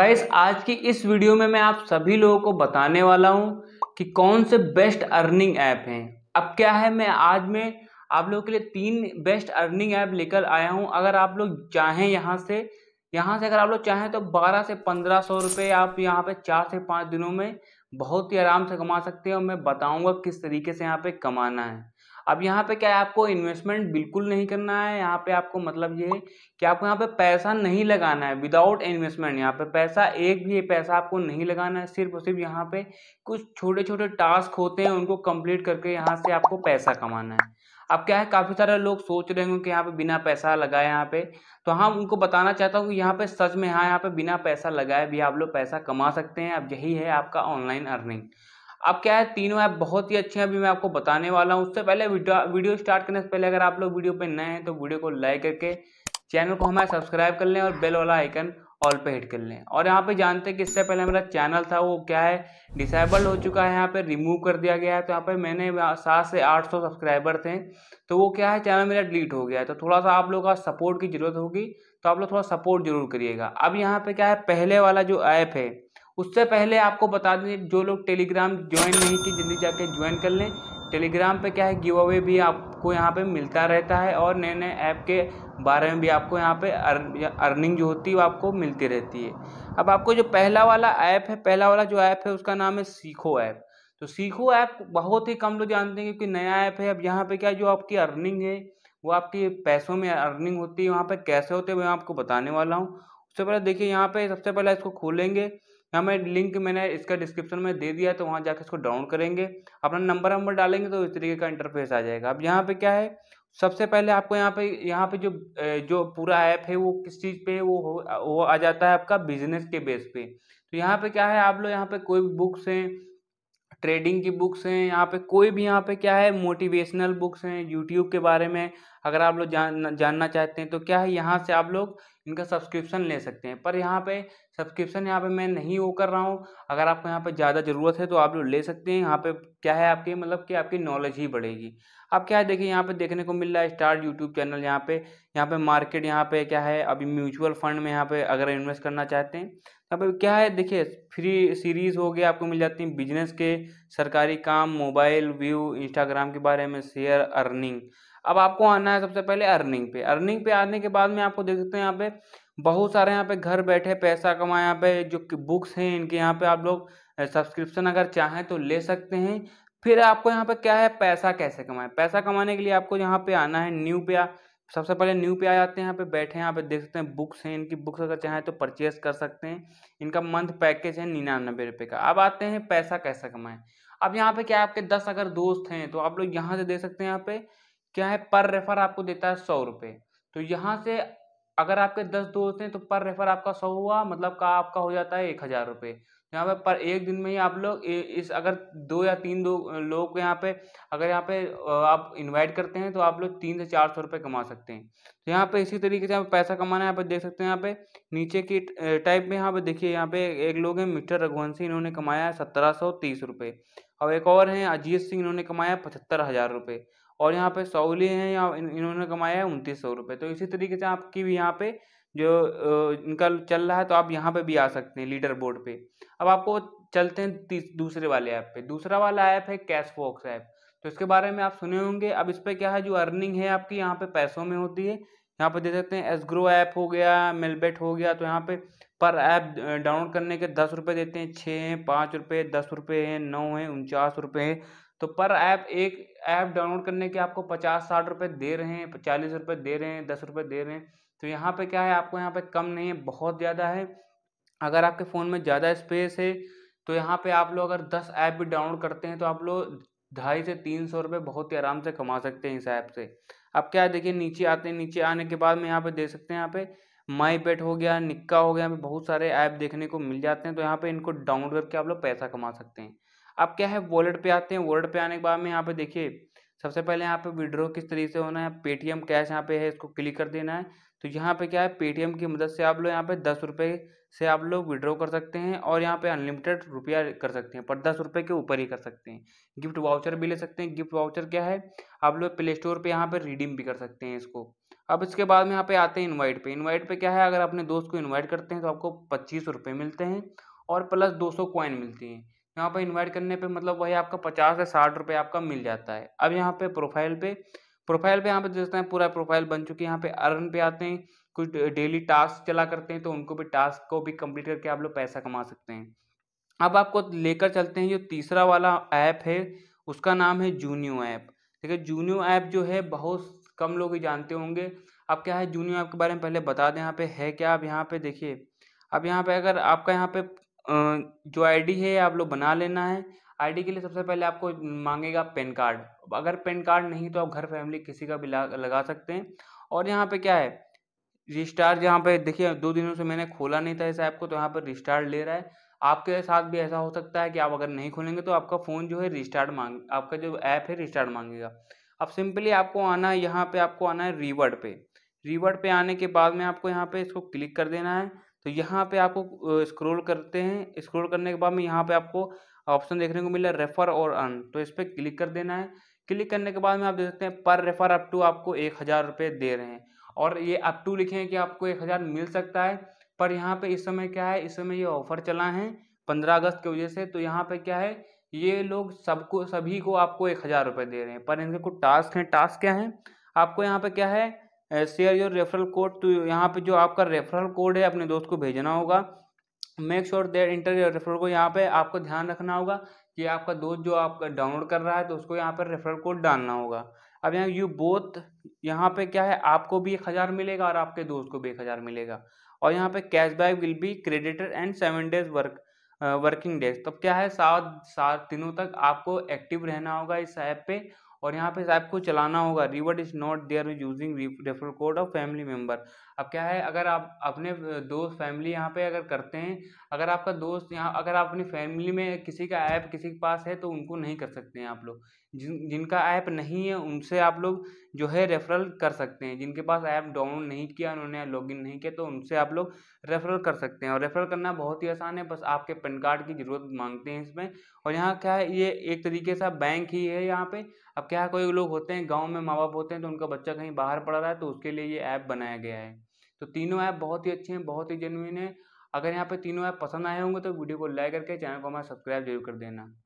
guys आज की इस वीडियो में मैं आप सभी लोगों को बताने वाला हूं कि कौन से बेस्ट अर्निंग ऐप हैं अब क्या है मैं आज में आप लोगों के लिए तीन बेस्ट अर्निंग ऐप लेकर आया हूं अगर आप लोग चाहें यहां से यहां से अगर आप लोग चाहें तो 12 से पंद्रह सौ रुपये आप यहां पे चार से पाँच दिनों में बहुत ही आराम से कमा सकते हैं और मैं बताऊँगा किस तरीके से यहाँ पर कमाना है अब यहाँ पे क्या है आपको इन्वेस्टमेंट बिल्कुल नहीं करना है यहाँ पे आपको मतलब ये है कि आपको यहाँ पे पैसा नहीं लगाना है विदाउट इन्वेस्टमेंट यहाँ पे पैसा एक भी पैसा आपको नहीं लगाना है सिर्फ और सिर्फ यहाँ पे कुछ छोटे छोटे टास्क होते हैं उनको कंप्लीट करके यहाँ से आपको पैसा कमाना है अब क्या है काफ़ी सारे लोग सोच रहे होंगे कि यहाँ पे बिना पैसा लगाए यहाँ पे तो हाँ उनको बताना चाहता हूँ कि यहाँ पे सच में हाँ यहाँ पे बिना पैसा लगाए भी आप लोग पैसा कमा सकते हैं अब यही है आपका ऑनलाइन अर्निंग अब क्या है तीनों ऐप बहुत ही अच्छे हैं अभी मैं आपको बताने वाला हूँ उससे पहले वीडियो स्टार्ट करने से पहले अगर आप लोग वीडियो पे नए हैं तो वीडियो को लाइक करके चैनल को हमारे सब्सक्राइब कर लें और बेल वाला आइकन ऑल पे हिट कर लें और यहाँ पे जानते हैं कि इससे पहले मेरा चैनल था वो क्या है डिसेबल्ड हो चुका है यहाँ पे रिमूव कर दिया गया है तो यहाँ पे मैंने सात से आठ सौ सब्सक्राइबर थे तो वो क्या है चैनल मेरा डिलीट हो गया है तो थोड़ा सा आप लोगों का सपोर्ट की ज़रूरत होगी तो आप लोग थोड़ा सपोर्ट जरूर करिएगा अब यहाँ पे क्या है पहले वाला जो ऐप है उससे पहले आपको बता दें जो लोग टेलीग्राम ज्वाइन नहीं किए जल्दी जाके ज्वाइन कर लें टेलीग्राम पे क्या है गिव अवे भी आपको यहाँ पे मिलता रहता है और नए नए ऐप के बारे में भी आपको यहाँ पे अर्निंग जो होती है वो आपको मिलती रहती है अब आपको जो पहला वाला ऐप है पहला वाला जो ऐप है उसका नाम है सीखो ऐप तो सीखो ऐप बहुत ही कम लोग जानते हैं क्योंकि नया ऐप है अब यहाँ पे क्या जो आपकी अर्निंग है वो आपकी पैसों में अर्निंग होती है वहाँ पर कैसे होते हैं मैं आपको बताने वाला हूँ उससे पहले देखिए यहाँ पे सबसे पहले इसको खोलेंगे यहाँ मैं लिंक मैंने इसका डिस्क्रिप्शन में दे दिया तो वहाँ जाकर इसको डाउन करेंगे अपना नंबर नंबर डालेंगे तो इस तरीके का इंटरफेस आ जाएगा अब यहाँ पे क्या है सबसे पहले आपको यहाँ पे यहाँ पे जो जो पूरा ऐप है वो किस चीज़ पे वो वो आ जाता है आपका बिजनेस के बेस पे तो यहाँ पे क्या है आप लोग यहाँ पे कोई भी बुक्स हैं ट्रेडिंग की बुक्स हैं यहाँ पे कोई भी यहाँ पे क्या है मोटिवेशनल बुक्स हैं यूट्यूब के बारे में अगर आप लोग जान जानना चाहते हैं तो क्या है यहाँ से आप लोग इनका सब्सक्रिप्शन ले सकते हैं पर यहाँ पे सब्सक्रिप्शन यहाँ पे मैं नहीं वो कर रहा हूँ अगर आपको यहाँ पे ज़्यादा ज़रूरत है तो आप लोग ले सकते हैं यहाँ पे क्या है आपके मतलब कि आपकी नॉलेज ही बढ़ेगी आप क्या है देखिए यहाँ पे देखने को मिल रहा है स्टार यूट्यूब चैनल यहाँ पे यहाँ पे मार्केट यहाँ पे क्या है अभी म्यूचुअल फंड में यहाँ पे अगर इन्वेस्ट करना चाहते हैं यहाँ पर क्या है देखिए फ्री सीरीज़ हो गई आपको मिल जाती है बिजनेस के सरकारी काम मोबाइल व्यू इंस्टाग्राम के बारे में शेयर अर्निंग अब आपको आना है सबसे पहले अर्निंग पे अर्निंग पे आने के बाद में आपको देख सकते हैं यहाँ पे बहुत सारे यहाँ पे घर बैठे पैसा कमाए यहाँ पे जो बुक्स हैं इनके यहाँ पे आप लोग सब्सक्रिप्शन अगर चाहें तो ले सकते हैं फिर आपको यहाँ पे क्या है पैसा कैसे कमाएं पैसा कमाने के लिए आपको यहाँ पे आना है न्यू पे आ सबसे पहले न्यू पे आ जाते हैं यहाँ पे बैठे यहाँ पे देख सकते हैं बुक्स हैं इनकी बुक्स अगर चाहें तो परचेज कर सकते हैं इनका मंथ पैकेज है निन्यानबे रुपये का अब आते हैं पैसा कैसे कमाएं अब यहाँ पे क्या आपके दस अगर दोस्त हैं तो आप लोग यहाँ से दे सकते हैं यहाँ पे क्या है पर रेफर आपको देता है सौ रुपये तो यहाँ से अगर आपके दस दोस्त हैं तो पर रेफर आपका सौ हुआ मतलब का आपका हो जाता है एक हज़ार रुपये यहाँ पे पर एक दिन में ही आप लोग इस अगर दो या तीन दो लोग यहाँ पे अगर यहाँ पे आप इनवाइट करते हैं तो आप लोग तीन से चार सौ रुपये कमा सकते हैं तो यहाँ पे इसी तरीके से आप पैसा कमाना है यहाँ पे देख सकते हैं यहाँ पे नीचे की टाइप में यहाँ पे देखिए यहाँ पे एक लोग हैं मिस्टर रघुवंशी इन्होंने कमाया है सत्रह सौ तीस रुपये और एक और हैं अजीत सिंह इन्होंने कमाया है पचहत्तर हज़ार रुपये और यहाँ पे लिए हैं या इन, इन्होंने कमाया है उनतीस सौ रुपये तो इसी तरीके से आपकी भी यहाँ पे जो इनका चल रहा है तो आप यहाँ पे भी आ सकते हैं लीडर बोर्ड पे अब आपको चलते हैं दूसरे वाले ऐप पे दूसरा वाला ऐप है कैश ऐप तो इसके बारे में आप सुने होंगे अब इस पर क्या है जो अर्निंग है आपकी यहाँ पे पैसों में होती है यहाँ पे देख सकते हैं एसग्रो ऐप हो गया मेलबेट हो गया तो यहाँ पे पर ऐप डाउनलोड करने के दस रुपये देते हैं छः हैं पाँच रुपये दस रुपये हैं नौ हैं उनचास रुपये हैं तो पर ऐप एक ऐप डाउनलोड करने के आपको पचास साठ रुपये दे रहे हैं चालीस रुपये दे रहे हैं दस रुपये दे रहे हैं तो यहाँ पे क्या है आपको यहाँ पे कम नहीं है बहुत ज़्यादा है अगर आपके फ़ोन में ज़्यादा स्पेस है तो यहाँ पे आप लोग अगर दस ऐप भी डाउनलोड करते हैं तो आप लोग ढाई से तीन सौ रुपये बहुत ही आराम से कमा सकते हैं इस ऐप से अब क्या देखिए नीचे आते हैं नीचे आने के बाद में यहाँ पे देख सकते हैं यहाँ पे माई पेट हो गया निक्का हो गया यहाँ बहुत सारे ऐप देखने को मिल जाते हैं तो यहाँ पे इनको डाउनलोड करके आप लोग पैसा कमा सकते हैं अब क्या है वॉलेट पे आते हैं वॉलेट पे आने के बाद में यहाँ पे देखिए सबसे पहले यहाँ पे विड्रॉ किस तरीके से होना है पेटीएम कैश यहाँ पे है इसको क्लिक कर देना है तो यहाँ पे क्या है पेटीएम की मदद से आप लोग यहाँ पे दस रुपये से आप लोग विड्रॉ कर सकते हैं और यहाँ पे अनलिमिटेड रुपया कर सकते हैं पर दस रुपये के ऊपर ही कर सकते हैं गिफ्ट वाउचर भी ले सकते हैं गिफ्ट वाउचर क्या है आप लोग प्ले स्टोर पर यहाँ पर रिडीम भी कर सकते हैं इसको अब इसके बाद में यहाँ पे आते हैं इन्वाइट पे इन्वाइट पे क्या है अगर अपने दोस्त को इन्वाइट करते हैं तो आपको पच्चीस रुपये मिलते हैं और प्लस दो सौ मिलती हैं यहाँ पर इन्वाइट करने पे मतलब वही आपका पचास से साठ रुपये आपका मिल जाता है अब यहाँ पे प्रोफाइल पे प्रोफाइल पे यहाँ पे देखते हैं पूरा प्रोफाइल बन चुकी है यहाँ पे अर्न पे आते हैं कुछ डेली टास्क चला करते हैं तो उनको भी टास्क को भी कंप्लीट करके आप लोग पैसा कमा सकते हैं अब आपको लेकर चलते हैं जो तीसरा वाला ऐप है उसका नाम है जूनियो ऐप ठीक है जूनियो ऐप जो है बहुत कम लोग ही जानते होंगे अब क्या है जूनियो ऐप के बारे में पहले बता दें यहाँ पे है क्या अब यहाँ पे देखिए अब यहाँ पे अगर आपका यहाँ पे जो आई डी है आप लोग बना लेना है आई डी के लिए सबसे पहले आपको मांगेगा पेन कार्ड अगर पेन कार्ड नहीं तो आप घर फैमिली किसी का भी लगा सकते हैं और यहाँ पे क्या है रिस्टार्ट यहाँ पे देखिए दो दिनों से मैंने खोला नहीं था इस ऐप को तो यहाँ पर रिस्टार्ट ले रहा है आपके साथ भी ऐसा हो सकता है कि आप अगर नहीं खोलेंगे तो आपका फ़ोन जो है रिस्टार्ट मांग आपका जो ऐप है रिस्टार्ट मांगेगा अब सिंपली आपको आना है यहाँ पे आपको आना है रिवर्ड पे रिवर्ड पे आने के बाद में आपको यहाँ पे इसको क्लिक कर देना है तो यहाँ पे आपको स्क्रॉल करते हैं स्क्रॉल करने के बाद में यहाँ पे आपको ऑप्शन देखने को मिला रेफर और अर्न तो इस पर क्लिक कर देना है क्लिक करने के बाद में आप देख सकते हैं पर रेफर अप टू आपको एक हज़ार रुपये दे रहे हैं और ये अप टू लिखे हैं कि आपको एक हज़ार मिल सकता है पर यहाँ पे इस समय क्या है इस समय ये ऑफर चला है पंद्रह अगस्त की वजह से तो यहाँ पर क्या है ये लोग सबको सभी को आपको एक हज़ार रुपये दे रहे हैं पर इनके कुछ टास्क हैं टास्क क्या हैं आपको यहाँ पर क्या है share your referral code to यहाँ पे जो आपका रेफरल कोड है अपने दोस्त को भेजना होगा make sure that enter your referral को यहाँ पे आपको ध्यान रखना होगा कि आपका दोस्त जो आपका डाउनलोड कर रहा है तो उसको यहाँ पर रेफरल कोड डालना होगा अब यहाँ यू बोथ यहाँ पे क्या है आपको भी एक हज़ार मिलेगा और आपके दोस्त को भी एक हज़ार मिलेगा और यहाँ पे cashback will be credited and seven days work working days तब क्या है सात सात दिनों तक आपको एक्टिव रहना होगा इस ऐप पे और यहाँ पे को चलाना होगा reward is not there using refer code of family member अब क्या है अगर आप अपने दोस्त फैमिली यहाँ पे अगर करते हैं अगर आपका दोस्त यहाँ अगर आप अपनी फैमिली में किसी का ऐप किसी के पास है तो उनको नहीं कर सकते हैं आप लोग जिन जिनका ऐप नहीं है उनसे आप लोग जो है रेफरल कर सकते हैं जिनके पास ऐप डाउनलोड नहीं किया उन्होंने लॉगिन नहीं किया तो उनसे आप लोग रेफरल कर सकते हैं और रेफरल करना बहुत ही आसान है बस आपके पैन कार्ड की ज़रूरत मांगते हैं इसमें और यहाँ क्या है ये एक तरीके से बैंक ही है यहाँ पे अब क्या कोई लोग होते हैं गाँव में माँ बाप होते हैं तो उनका बच्चा कहीं बाहर पढ़ रहा है तो उसके लिए ये ऐप बनाया गया है तो तीनों ऐप बहुत ही अच्छे हैं बहुत ही जेनुइन है अगर यहाँ पे तीनों ऐप पसंद आए होंगे तो वीडियो को लाइक करके चैनल को हमारा सब्सक्राइब जरूर कर देना